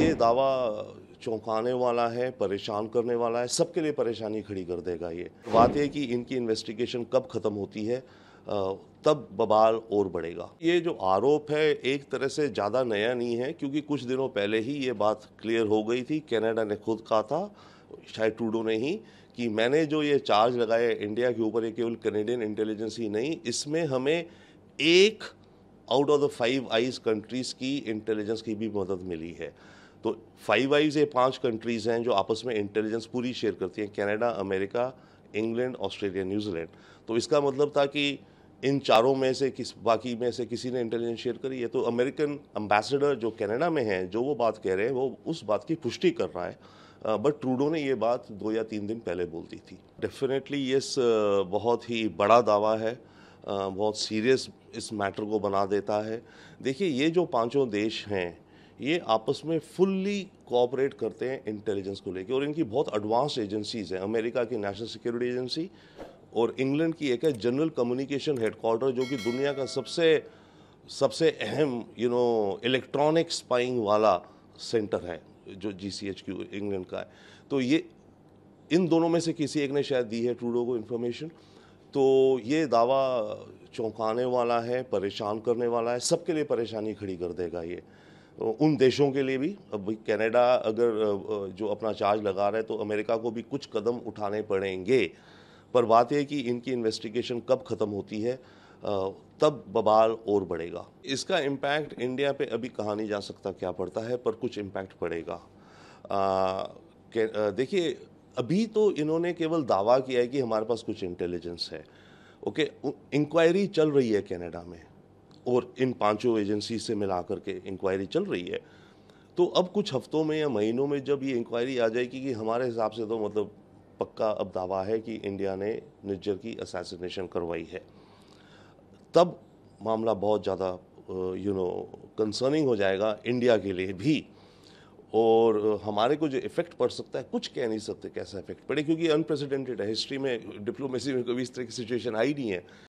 ये दावा चौंकाने वाला है परेशान करने वाला है सबके लिए परेशानी खड़ी कर देगा ये बात यह कि इनकी इन्वेस्टिगेशन कब ख़त्म होती है तब बबाल और बढ़ेगा ये जो आरोप है एक तरह से ज़्यादा नया नहीं है क्योंकि कुछ दिनों पहले ही ये बात क्लियर हो गई थी कनाडा ने खुद कहा था शायद टूडो ने ही कि मैंने जो ये चार्ज लगाए इंडिया के ऊपर ये केवल कनेडियन इंटेलिजेंस ही नहीं इसमें हमें एक out of the five eyes countries की इंटेलिजेंस की भी मदद मिली है तो फाइव आइज ये पांच कंट्रीज़ हैं जो आपस में इंटेलिजेंस पूरी शेयर करती हैं Canada America England Australia New Zealand तो इसका मतलब था कि इन चारों में से किस बाकी में से किसी ने इंटेलिजेंस शेयर करी है तो अमेरिकन अम्बेसडर जो कनाडा में हैं जो वो बात कह रहे हैं वो उस बात की पुष्टि कर रहा है बट ट्रूडो ने ये बात दो या तीन दिन पहले बोल दी थी डेफिनेटली यस बहुत ही बड़ा दावा है बहुत सीरियस इस मैटर को बना देता है देखिए ये जो पांचों देश हैं ये आपस में फुल्ली कोऑपरेट करते हैं इंटेलिजेंस को लेकर और इनकी बहुत एडवांस एजेंसीज हैं अमेरिका की नेशनल सिक्योरिटी एजेंसी और इंग्लैंड की एक है जनरल कम्युनिकेशन हेडक्वार्टर जो कि दुनिया का सबसे सबसे अहम यू नो इलेक्ट्रॉनिक स्पाइंग वाला सेंटर है जो G C H Q England का है तो ये इन दोनों में से किसी एक ने शायद दी है ट्रूडो को इन्फॉर्मेशन तो ये दावा चौंकाने वाला है परेशान करने वाला है सबके लिए परेशानी खड़ी कर देगा ये उन देशों के लिए भी अब कनाडा अगर जो अपना चार्ज लगा रहा है तो अमेरिका को भी कुछ कदम उठाने पड़ेंगे पर बात यह कि इनकी इन्वेस्टिगेशन कब ख़त्म होती है तब बबाल और बढ़ेगा इसका इम्पैक्ट इंडिया पे अभी कहा नहीं जा सकता क्या पड़ता है पर कुछ इम्पैक्ट पड़ेगा देखिए अभी तो इन्होंने केवल दावा किया है कि हमारे पास कुछ इंटेलिजेंस है ओके इंक्वायरी चल रही है कनाडा में और इन पांचों एजेंसी से मिला करके इंक्वायरी चल रही है तो अब कुछ हफ्तों में या महीनों में जब ये इंक्वायरी आ जाएगी कि हमारे हिसाब से तो मतलब पक्का अब दावा है कि इंडिया ने निज्जर की असैसिनेशन करवाई है तब मामला बहुत ज़्यादा यू नो कंसर्निंग हो जाएगा इंडिया के लिए भी और हमारे को जो इफेक्ट पड़ सकता है कुछ कह नहीं सकते कैसा इफेक्ट पड़े क्योंकि अनप्रेसिडेंटेड है हिस्ट्री में डिप्लोमेसी में कभी इस तरह की सिचुएशन आई नहीं है